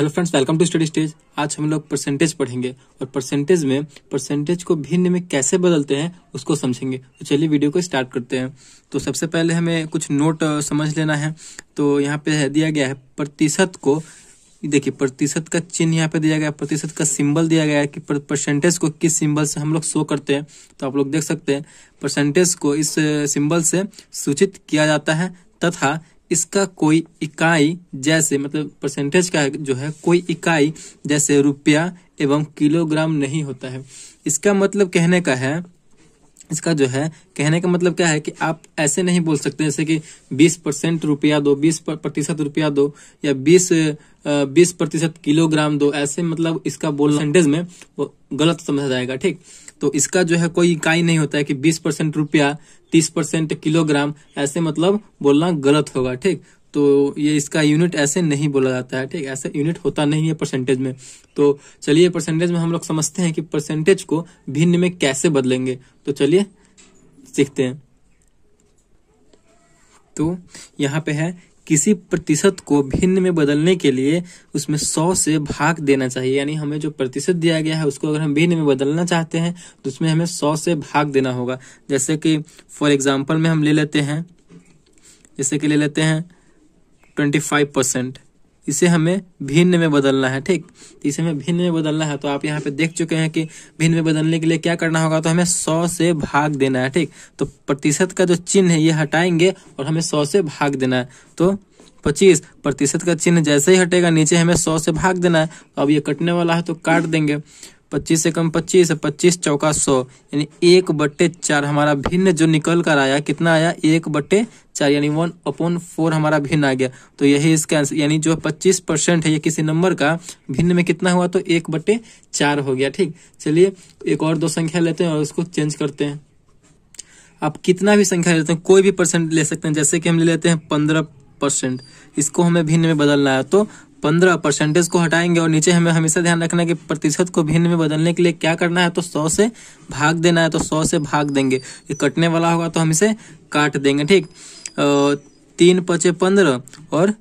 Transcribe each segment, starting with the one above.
hello friends welcome to study stage आज हम लोग परसेंटेज पढ़ेंगे और परसेंटेज में परसेंटेज को भिन्न में कैसे बदलते हैं उसको समझेंगे तो चलिए वीडियो को स्टार्ट करते हैं तो सबसे पहले हमें कुछ नोट समझ लेना है तो यहाँ पे दिया गया है प्रतिशत को देखिए प्रतिशत का चिन्ह यहाँ पे दिया गया है प्रतिशत का सिंबल दिया गया है कि परसेंटेज को किस सिंबल से हम लोग शो करते हैं तो आप लोग देख सकते हैं परसेंटेज को इस सिंबल से सूचित किया जाता है तथा इसका कोई इकाई जैसे मतलब परसेंटेज का जो है कोई इकाई जैसे रुपया एवं किलोग्राम नहीं होता है इसका मतलब कहने का है इसका जो है कहने का मतलब क्या है कि आप ऐसे नहीं बोल सकते जैसे कि 20 परसेंट रुपया दो 20 प्रतिशत रुपया दो या 20 बीस प्रतिशत किलोग्राम दो ऐसे मतलब इसका बोल में वो गलत समझा जाएगा ठीक तो इसका जो है कोई इकाई नहीं होता है कि बीस परसेंट रुपया तीस परसेंट किलोग्राम ऐसे मतलब बोलना गलत होगा ठीक तो ये इसका यूनिट ऐसे नहीं बोला जाता है ठीक ऐसे यूनिट होता नहीं है परसेंटेज में तो चलिए परसेंटेज में हम लोग समझते हैं कि परसेंटेज को भिन्न में कैसे बदलेंगे तो चलिए सीखते हैं तो यहाँ पे है किसी प्रतिशत को भिन्न में बदलने के लिए उसमें सौ से भाग देना चाहिए यानी हमें जो प्रतिशत दिया गया है उसको अगर हम भिन्न में बदलना चाहते हैं तो उसमें हमें सौ से भाग देना होगा जैसे कि फॉर एग्जाम्पल में हम ले लेते हैं जैसे कि ले लेते हैं ट्वेंटी फाइव परसेंट इसे हमें भिन्न में बदलना है ठीक तो इसे हमें भिन्न में बदलना है तो आप यहाँ पे देख चुके हैं कि भिन्न में बदलने के लिए क्या करना होगा तो हमें सौ से भाग देना है ठीक तो प्रतिशत का जो चिन्ह है ये हटाएंगे और हमें सौ से भाग देना है तो पच्चीस प्रतिशत का चिन्ह जैसे ही हटेगा नीचे हमें सौ से भाग देना है तो अब ये कटने वाला है तो काट देंगे पच्चीस से कम पच्चीस पच्चीस चौका सौ यानी एक बट्टे चार हमारा भिन्न जो निकल कर आया कितना आया एक बट्टे चार यानी वन अपॉन फोर हमारा भिन्न आ गया तो यही इसका आंसर यानी जो पच्चीस परसेंट है ये किसी नंबर का भिन्न में कितना हुआ तो एक बटे चार हो गया ठीक चलिए एक और दो संख्या लेते हैं और उसको चेंज करते हैं आप कितना भी संख्या लेते हैं कोई भी परसेंट ले सकते हैं जैसे कि हम ले लेते हैं पंद्रह परसेंट इसको हमें भिन्न में बदलना है तो पंद्रह परसेंटेज को हटाएंगे और नीचे हमें हमेशा ध्यान रखना है कि प्रतिशत को भिन्न में बदलने के लिए क्या करना है तो सौ से भाग देना है तो सौ से भाग देंगे ये कटने वाला होगा तो हम इसे काट देंगे ठीक तीन पचे पंद्रह और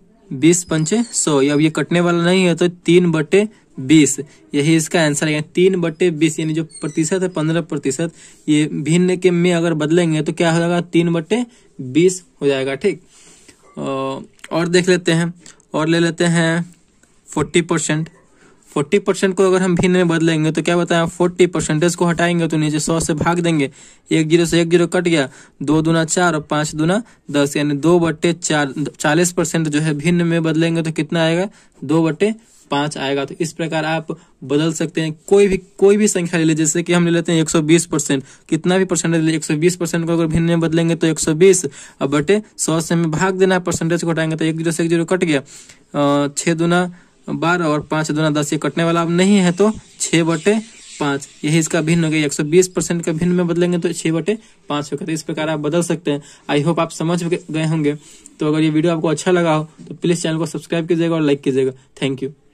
बीस पंचे सौ अब ये कटने वाला नहीं है तो तीन बटे बीस यही इसका आंसर है तीन बटे बीस यानी जो प्रतिशत है पंद्रह प्रतिशत ये भिन्न के में अगर बदलेंगे तो क्या हो जाएगा तीन बटे बीस हो जाएगा ठीक और देख लेते हैं और ले लेते हैं फोर्टी परसेंट फोर्टी परसेंट को अगर हम भिन्न में बदलेंगे तो क्या बताया फोर्टी परसेंटेज को हटाएंगे तो नीचे सौ से भाग देंगे एक जीरो से एक जीरो कट गया दो दुना चार और पांच दुना दस यानी दो बट्टे चार चालीस परसेंट जो है भिन्न में बदलेंगे तो कितना आएगा दो बट्टे पांच आएगा तो इस प्रकार आप बदल सकते हैं कोई भी कोई भी संख्या ले लीजिए जैसे कि हम ले लेते हैं एक सौ बीस परसेंट कितना भी परसेंटेज ले एक सौ बीस परसेंट को अगर भिन्न में बदलेंगे तो एक सौ बीस और बटे सौ से हमें भाग देना परसेंटेज को हटाएंगे तो एक जीरो से एक जीरो कट गया छः दुना बारह और पाँच दोना दस ये कटने वाला अब नहीं है तो छः बटे पाँच यही इसका भिन्न हो गया एक सौ बीस परसेंट का भिन्न में बदलेंगे तो छः बटे पाँच होगा तो इस प्रकार आप बदल सकते हैं आई होप आप समझ गए होंगे तो अगर ये वीडियो आपको अच्छा लगा हो तो प्लीज़ चैनल को सब्सक्राइब कीजिएगा और लाइक कीजिएगा थैंक यू